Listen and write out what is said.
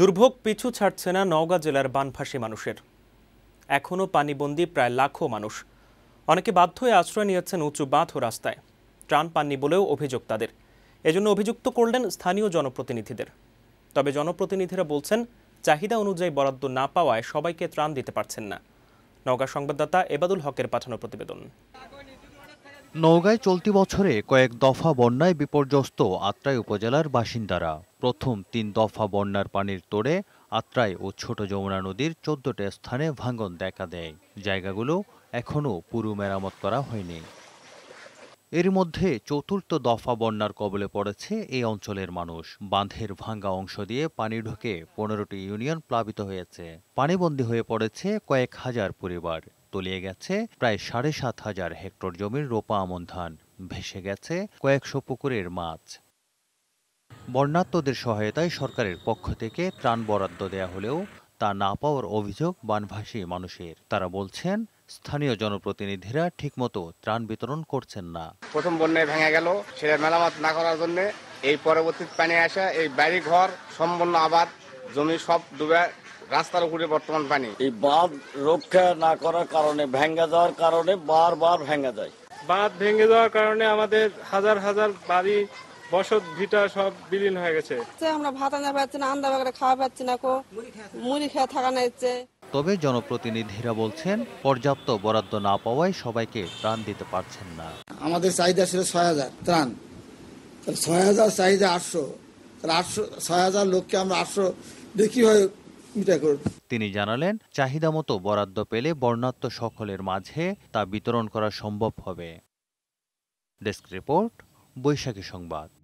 দুর্ভোগ পিছু ছাড়ছে না নওগাঁ জেলার বানভাসী মানুষের এখনও পানিবন্দি প্রায় লাখো মানুষ অনেকে বাধ্য হয়ে আশ্রয় নিয়েছেন উঁচু বাঁধ ও রাস্তায় ত্রাণ পাননি বলেও অভিযোগ তাদের এজন্য অভিযুক্ত করলেন স্থানীয় জনপ্রতিনিধিদের তবে জনপ্রতিনিধিরা বলছেন চাহিদা অনুযায়ী বরাদ্দ না পাওয়ায় সবাইকে ত্রাণ দিতে পারছেন না নওগাঁ সংবাদদাতা এবাদুল হকের পাঠানো প্রতিবেদন নওগাঁয় চলতি বছরে কয়েক দফা বন্যায় বিপর্যস্ত আত্রাই উপজেলার বাসিন্দারা প্রথম তিন দফা বন্যার পানির তোড়ে আত্রাই ও ছোট যমুনা নদীর চোদ্দটি স্থানে ভাঙন দেখা দেয় জায়গাগুলো এখনও পুরো মেরামত করা হয়নি এর মধ্যে চতুর্থ দফা বন্যার কবলে পড়েছে এই অঞ্চলের মানুষ বাঁধের ভাঙ্গা অংশ দিয়ে পানি ঢুকে পনেরোটি ইউনিয়ন প্লাবিত হয়েছে পানিবন্দী হয়ে পড়েছে কয়েক হাজার পরিবার তলিয়ে গেছে প্রায় সাড়ে সাত হাজার হেক্টর জমির রোপা আমন ধান ভেসে গেছে কয়েকশো পুকুরের মাছ বন্যাত্মদের সহায়তায় সরকারের পক্ষ থেকে ত্রাণ বরাদ্দ দেয়া হলেও তা না পাওয়ার অভিযোগ বানভাসী মানুষের তারা বলছেন স্থানীয় জনপ্রতিনিধিরা ঠিকমতো ত্রাণ বিতরণ করছেন না প্রথম বন্যায় ভেঙে গেল সেটা মেরামত না করার জন্য এই পরবর্তী পানি আসা এই বাড়ি ঘর সম্পূর্ণ আবাদ জমি সব ডুবে রাস্তার উপরে বর্তমান পানি এই বাঁধ রক্ষা না করার কারণে ভেঙ্গা যাওয়ার কারণে বারবার ভেঙ্গা যায় বাঁধ ভেঙে যাওয়ার কারণে আমাদের হাজার হাজার বাড়ি বসত ভিটা সব বিলীন হয়ে গেছে আমরা ভাত আনা পাচ্ছি না আন্দা বাগড়া খাওয়া পাচ্ছি না কো মুড়ি খেয়ে থাকা না তবে জনপ্রতিনিধিরা বলছেন পর্যাপ্ত বরাদ্দ না পাওয়ায় সবাইকে ত্রাণ দিতে পারছেন না আমাদের চাহিদা ছিল ছয় হাজার ত্রাণ ছয় হাজার চাহিদা আটশো আটশো ছয় হাজার লোককে আমরা আটশো দেখি হয় তিনি জানালেন চাহিদা মতো বরাদ্দ পেলে বর্ণাত্ম সকলের মাঝে তা বিতরণ করা সম্ভব হবে ডেস্ক রিপোর্ট বৈশাখী সংবাদ